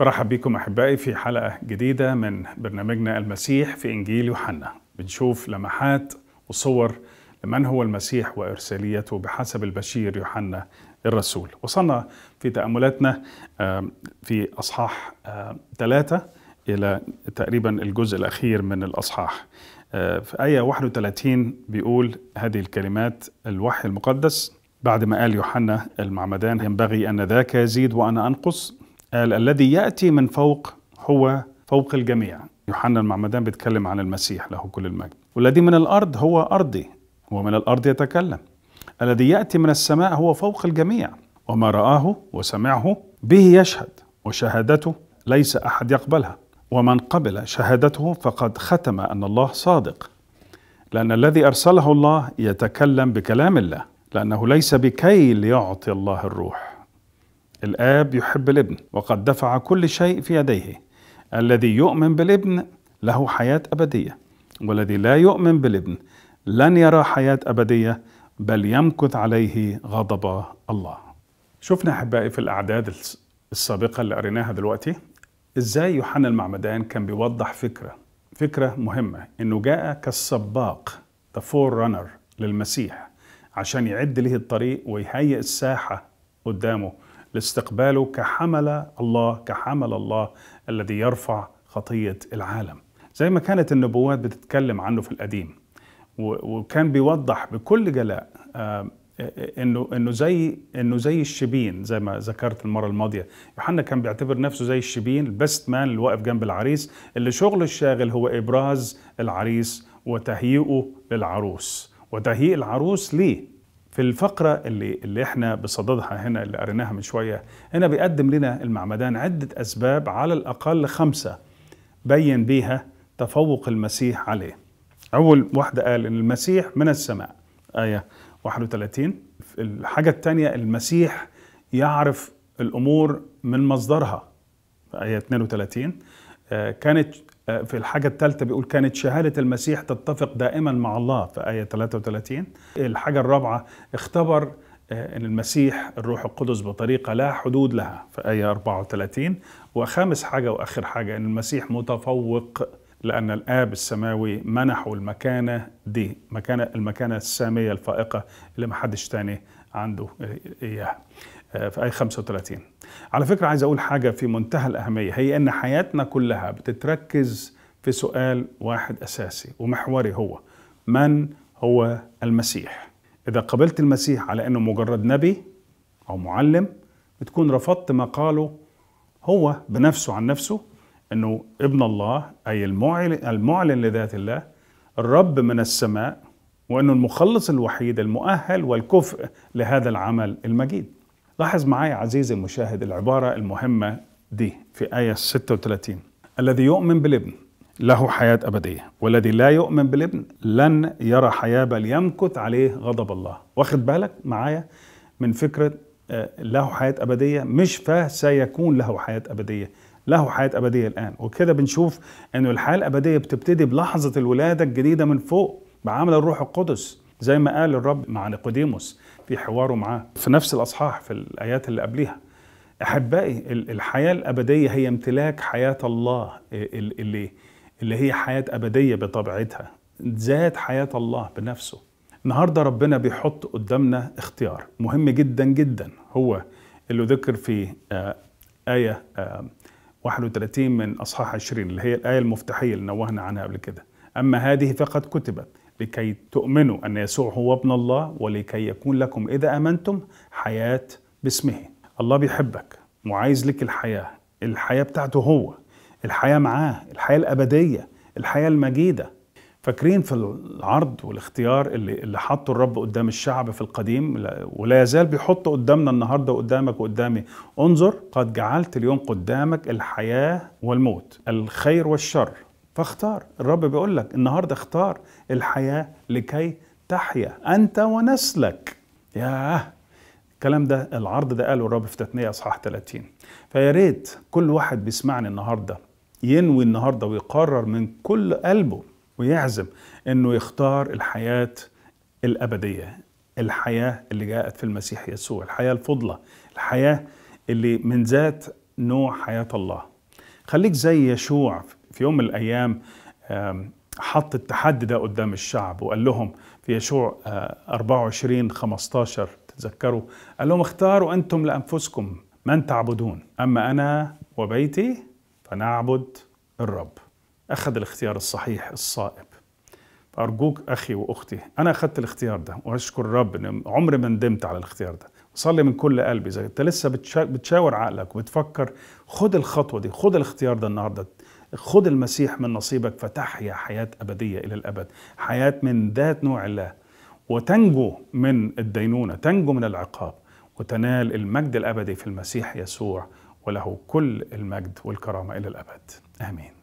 مرحبا بكم احبائي في حلقه جديده من برنامجنا المسيح في انجيل يوحنا. بنشوف لمحات وصور لمن هو المسيح وارساليته بحسب البشير يوحنا الرسول. وصلنا في تاملاتنا في اصحاح ثلاثه الى تقريبا الجزء الاخير من الاصحاح. آه، في ايه 31 بيقول هذه الكلمات الوحي المقدس بعد ما قال يوحنا المعمدان ينبغي ان ذاك يزيد وانا انقص قال الذي يأتي من فوق هو فوق الجميع يوحنا المعمدان بيتكلم عن المسيح له كل المجد والذي من الأرض هو أرضي ومن الأرض يتكلم الذي يأتي من السماء هو فوق الجميع وما رآه وسمعه به يشهد وشهادته ليس أحد يقبلها ومن قبل شهادته فقد ختم أن الله صادق لأن الذي أرسله الله يتكلم بكلام الله لأنه ليس بكي ليعطي الله الروح الآب يحب الابن وقد دفع كل شيء في يديه الذي يؤمن بالابن له حياة أبدية والذي لا يؤمن بالابن لن يرى حياة أبدية بل يمكث عليه غضب الله شفنا أحبائي في الأعداد السابقة اللي قريناها دلوقتي إزاي يوحنا المعمدان كان بيوضح فكرة فكرة مهمة إنه جاء كالسباق ذا فور رانر للمسيح عشان يعد له الطريق ويهيئ الساحة قدامه لاستقباله كحمل الله كحمل الله الذي يرفع خطية العالم زي ما كانت النبوات بتتكلم عنه في القديم وكان بيوضح بكل جلاء آه، آه، انه انه زي انه زي الشبين زي ما ذكرت المره الماضيه يوحنا كان بيعتبر نفسه زي الشبين البست مان اللي واقف جنب العريس اللي شغله الشاغل هو ابراز العريس وتهيئه للعروس وتهيئ العروس ليه في الفقرة اللي, اللي احنا بصددها هنا اللي قريناها من شوية هنا بيقدم لنا المعمدان عدة أسباب على الأقل خمسة بين بيها تفوق المسيح عليه أول واحدة قال إن المسيح من السماء آية 31 الحاجة الثانية المسيح يعرف الأمور من مصدرها آية 32 آه، كانت آه، في الحاجة الثالثة بيقول كانت شهادة المسيح تتفق دائما مع الله في آية 33 الحاجة الرابعة اختبر آه، أن المسيح الروح القدس بطريقة لا حدود لها في آية 34 وخامس حاجة وآخر حاجة أن المسيح متفوق لأن الآب السماوي منحه المكانة دي مكانة المكانة السامية الفائقة اللي محدش تاني عنده إياها آه، في آية 35 على فكرة عايز أقول حاجة في منتهى الأهمية هي أن حياتنا كلها بتتركز في سؤال واحد أساسي ومحوري هو من هو المسيح إذا قبلت المسيح على أنه مجرد نبي أو معلم بتكون رفضت ما قاله هو بنفسه عن نفسه أنه ابن الله أي المعلن لذات الله الرب من السماء وأنه المخلص الوحيد المؤهل والكفء لهذا العمل المجيد لاحظ معي عزيزي المشاهد العبارة المهمة دي في آية 36 الذي يؤمن بالابن له حياة أبدية والذي لا يؤمن بالابن لن يرى حياة بل يمكث عليه غضب الله واخد بالك معايا من فكرة آه، له حياة أبدية مش فسيكون له حياة أبدية له حياة أبدية الآن وكده بنشوف أن الحياة الأبدية بتبتدي بلحظة الولادة الجديدة من فوق بعمل الروح القدس زي ما قال الرب مع نيقوديموس في حواره معاه في نفس الاصحاح في الايات اللي قبليها احبائي الحياه الابديه هي امتلاك حياه الله اللي اللي هي حياه ابديه بطبيعتها ذات حياه الله بنفسه النهارده ربنا بيحط قدامنا اختيار مهم جدا جدا هو اللي ذكر في آه، آية 31 آه، من أصحاح 20 اللي هي الآية المفتاحية اللي نوهنا عنها قبل كده أما هذه فقد كتبت لكي تؤمنوا أن يسوع هو ابن الله ولكي يكون لكم إذا آمنتم حياة باسمه الله بيحبك وعايز لك الحياة الحياة بتاعته هو الحياة معاه الحياة الأبدية الحياة المجيدة فاكرين في العرض والاختيار اللي, اللي حطه الرب قدام الشعب في القديم ولا يزال بيحط قدامنا النهارده وقدامك وقدامي انظر قد جعلت اليوم قدامك الحياه والموت الخير والشر فاختار الرب بيقول لك النهارده اختار الحياه لكي تحيا انت ونسلك ياه الكلام ده العرض ده قاله الرب في تثنيه اصحاح 30 فيا ريت كل واحد بيسمعني النهارده ينوي النهارده ويقرر من كل قلبه ويعزم انه يختار الحياه الابديه الحياه اللي جاءت في المسيح يسوع الحياه الفضله الحياه اللي من ذات نوع حياه الله خليك زي يشوع في يوم من الأيام حط التحدي ده قدام الشعب وقال لهم في يشوع 24 آه، 15 تتذكروا قال لهم اختاروا أنتم لأنفسكم من تعبدون أما أنا وبيتي فنعبد الرب أخذ الاختيار الصحيح الصائب فارجوك أخي وأختي أنا أخذت الاختيار ده وأشكر الرب إن عمري ما ندمت على الاختيار ده صلي من كل قلبي إذا أنت لسه بتشاور عقلك وبتفكر خد الخطوة دي خد الاختيار ده النهاردة خذ المسيح من نصيبك فتحيا حياة أبدية إلى الأبد حياة من ذات نوع الله وتنجو من الدينونة تنجو من العقاب وتنال المجد الأبدي في المسيح يسوع وله كل المجد والكرامة إلى الأبد آمين